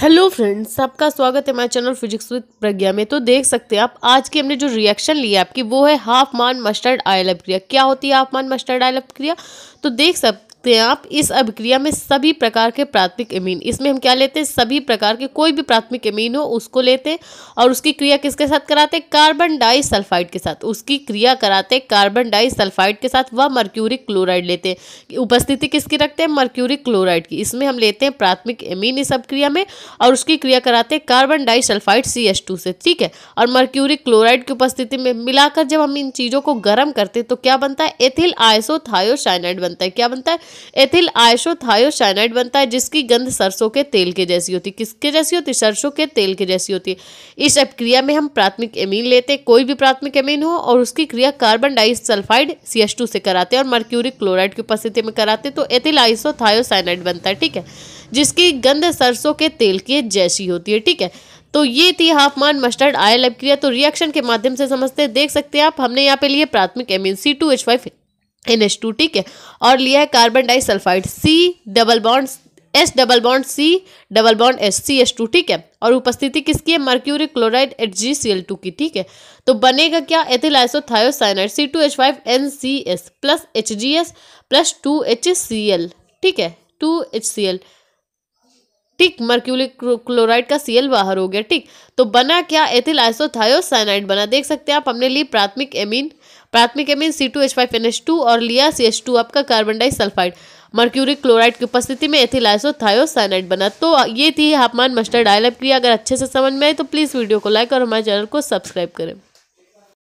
hello friends आपका स्वागत है हमारे चैनल फिजिक्स विद प्रज्ञा में तो देख सकते हैं आप आज की हमने जो रिएक्शन लिया आपकी वो है हाफ मान मस्टर्ड आयल क्रिया क्या होती है हाफ मान मस्टर्ड आयल क्रिया तो देख सक सकते हैं आप इस अभिक्रिया में सभी प्रकार के प्राथमिक अमीन इसमें हम क्या लेते हैं सभी प्रकार के कोई भी प्राथमिक अमीन हो उसको लेते हैं और उसकी क्रिया किसके साथ कराते हैं कार्बन डाइसल्फाइड के साथ उसकी क्रिया कराते हैं कार्बन डाइसल्फाइड के साथ व मर्क्यूरिक क्लोराइड लेते हैं उपस्थिति किसकी रखते हैं मर्क्यूरिक क्लोराइड की इसमें हम लेते हैं प्राथमिक एमीन इस अभिक्रिया में और उसकी क्रिया कराते हैं कार्बन डाइसल्फाइड सी से ठीक है और मर्क्यूरिक क्लोराइड की उपस्थिति में मिलाकर जब हम इन चीज़ों को गर्म करते हैं तो क्या बनता है एथिल आइसोथायोसाइनाइड बनता है क्या बनता है एथिल आयशो थायोसाइनाइड बनता है जिसकी गंध सरसों के तेल के जैसी होती है किसके जैसी होती सरसों के तेल के जैसी होती है इस अपक्रिया में हम प्राथमिक एमीन लेते हैं कोई भी प्राथमिक एमीन हो और उसकी क्रिया carbon disulphide C S two से कराते हैं और मर्क्यूरिक क्लोराइड की उपस्थिति में कराते तो एथिल आइसो थायोसाइनाइड बनता है ठीक है जिसकी गंध सरसों के तेल के जैसी होती है ठीक है तो ये थी हाफ मान मस्टर्ड आयल अपक्रिया तो रिएक्शन के माध्यम से समझते देख सकते हैं आप हमने यहाँ पे लिए प्राथमिक amine C two H five N H two ठीक है और लिया है carbon disulphide C double bond S double bond C double bond S C S two ठीक है और उपस्थिति किसकी है mercuric chloride H G C L two की ठीक है तो बनेगा क्या ethyl isothiocyanide C two H five N C S plus H G S plus two H C L ठीक है टू एच सी एल ठीक मर्क्यूरिक क्लोराइड का सी एल बाहर हो गया ठीक तो बना क्या एथिल आइसोथायोसाइनाइड बना देख सकते हैं आप हमने ली प्राथमिक एमिन प्राथमिक amine C two H five N H two और लिया सी एच टू आपका कार्बन डाइसल्फाइड मर्क्यूरिक क्लोराइड की उपस्थिति में एथिलाइसो थायोसाइनाइड बना तो ये थी हापमान मस्टर्ड आयलब क्रिया अगर अच्छे से समझ में आए तो प्लीज़ वीडियो को लाइक और हमारे चैनल को सब्सक्राइब करें